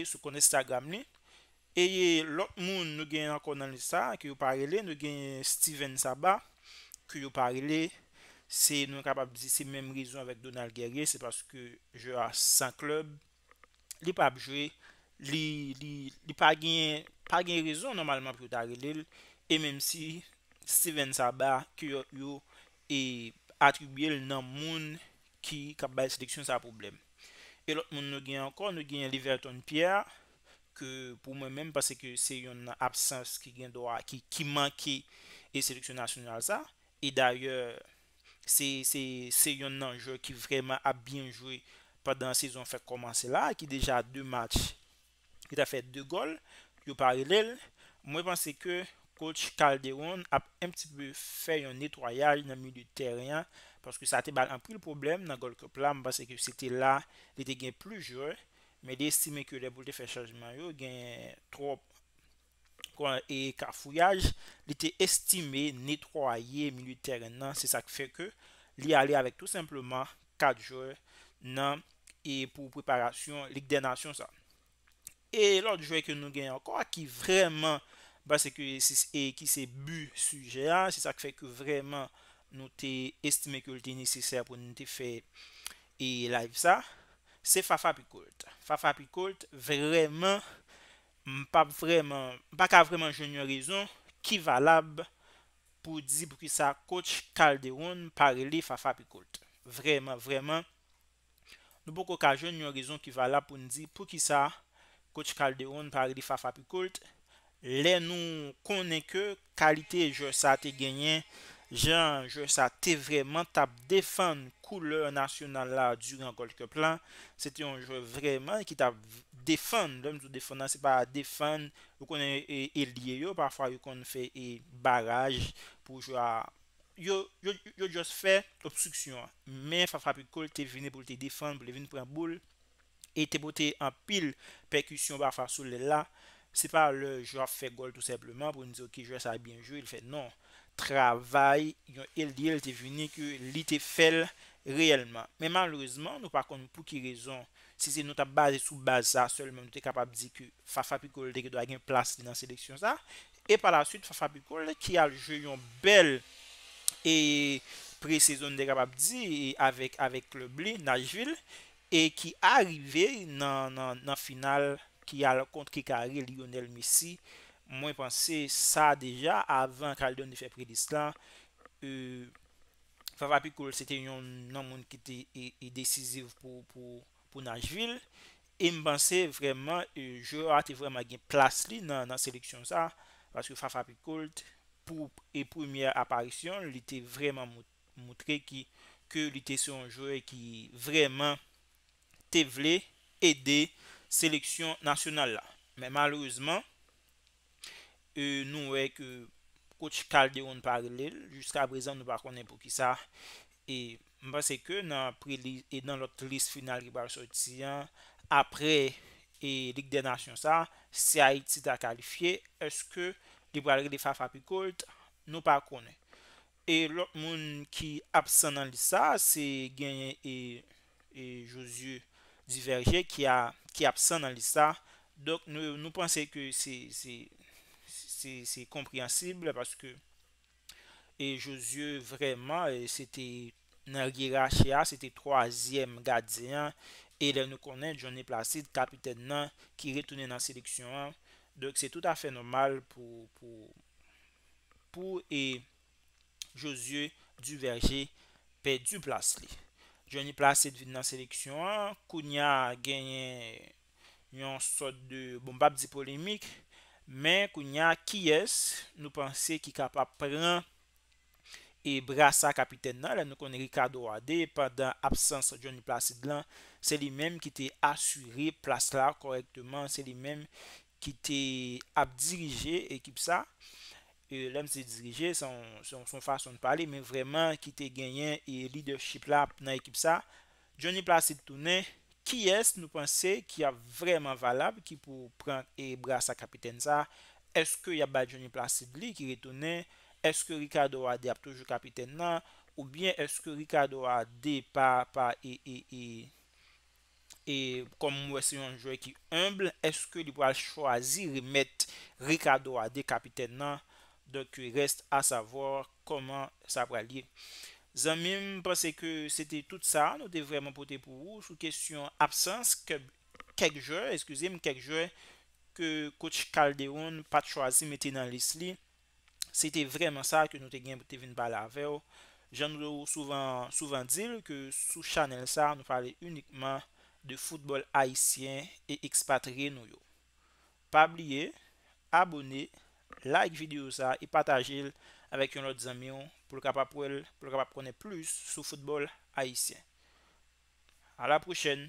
sou kone Instagram ni e ye lop moun nou gen akon nan lisa ki yo parele nou gen Steven Saba ki yo parele se nou kapab zise menm rizon avèk Donald Guerrier se paske jou a san klub li pa ap jwe li pa gen rizon normalman pi yo tarele e menm si Steven Saba ki yo atribye nan moun ki kapab seleksyon sa probleme E lot moun nou gen ankon, nou gen Liberton Pierre, pou mwen men, pase ke se yon nans absens ki gen do a, ki manke e seleksyonation alza. E d'ayor, se yon nanjou ki vreman a bin jwe padan se yon fèk komanse la, ki deja 2 match, ki ta fè 2 gol, yo parilel, mwen panse ke kouch Calderon ap emtipou fè yon netroyaj nan militeryen Paske sa te ban an pri l problem nan Golkop Lam, bas se ke se te la, li te gen plujor, me de estime ke non? non? le boute fechajman yo gen trop kon e kafouyaj, li te estime netroyer militer nan, se sa ke fe ke li ale avek tout sempleman 4 jor nan, e pou preparasyon lik denasyon sa. E lor di jwe ke nou gen ankor a ki vreman, bas se ke se bu suje an, se sa ke fe ke vreman, nou te estime koul te nisiser pou nou te fe e laif sa se fa fa pi koul fa fa pi koul vremen m pa vremen baka vremen jen yon rezon kivalab pou di pou ki sa kouch kalderon pare li fa fa pi koul vremen vremen nou poko ka jen yon rezon kivalab pou ni di pou ki sa kouch kalderon pare li fa fa pi koul le nou konen ke kalite jou sa te genyen Jan, jou sa te vreman tap defan kouleur nasyonal la duren an kolke plan. Se te yon jou vreman ki tap defan. Lèm sou defan nan se pa defan. Ou konen e liye yo. Parfa yon konen fe e baraj pou jou a... Yo just fe top suksyon. Men fa fabrikol te vene pou te defan pou le vene pou an boul. E te pote an pil perkusyon ba fa sou lè la. Se pa le jou a fe gol tout sepleman pou nize ok jou sa a bien jou. Il fe nan. Travay yon LDL te vini ke li te fel reyelman Men malouzman nou pakon pou ki rezon Si se nou ta baze sou baze sa Selemen nou te kapab di ke Fafapikol te ke do a gen plas di nan seleksyon sa E pala asut Fafapikol te ki aljou yon bel E pre sezon de kapab di e, Avek klub li Najvil E ki arive nan final Ki al kont ki karil Lionel Messi E Mwen panse sa deja avan kal don de fè predistan Fafapikoult se te yon nan moun ki te e desiziv pou Najvil E mbanse vreman jou a te vreman gen plas li nan seleksyon sa Paske Fafapikoult pou e premier aparisyon Li te vreman moutre ki ke li te son jou E ki vreman te vle ede seleksyon nasyonal la Men malouzman E nou wek kouch kalderon paralel Juska prezan nou pa konen pou ki sa E mpense ke nan e lot list final e li bar sotisyen Apre li kdenasyon sa Si a iti ta kalifiye Eske li bar li defa fapikolt Nou pa konen E lot moun ki ap san nan li sa Se genye e Josu Diverge Ki ap san nan li sa Dok nou mpense ke si se komprensible paske e Josye vreman se te nan girachea se te troasyem gadyen e lè nou konen jouni plasit kapiten nan ki retounen nan seleksyon an dek se tout afe normal pou e Josye du verje pe du plas li jouni plasit nan seleksyon an kounya genyen yon sot de bombap di polemik pou Men kou nya ki es nou panse ki kapap pran e brasa kapiten nan la nou konen rikado wade Padan absans Johnny Placid lan, se li menm ki te asuri plas la korektman Se li menm ki te ap dirije ekip sa E lem se dirije son fason pali menm vreman ki te genyen e lidevship la nan ekip sa Johnny Placid tounen Ki es nou panse ki a vreman valab ki pou pran e bras sa kapiten sa? Eske ya badjouni plasid li ki ritounen? Eske Ricardo Adé ap toujou kapiten nan? Ou bien eske Ricardo Adé pa e, e, e, e kom mwese yon jwe ki humble? Eske li pou al chwazi remet Ricardo Adé kapiten nan? Dok ki rest a savor koman sa pralye. Zanmim pase ke sete tout sa nou te vreman pote pou ou sou kesyon absans ke kek joe, eskouze m, kek joe ke kouch Kalderon pat chwazi meti nan lis li. Sete vreman sa ke nou te gen pote vin bala ave ou. Jan nou souvan dil ke sou chanel sa nou pale unikman de foutbol haisyen e ekspatri nou yo. Pabliye, abone, like videyo sa e patajil. avec un autre ami pour le capable pour plus sur football haïtien à la prochaine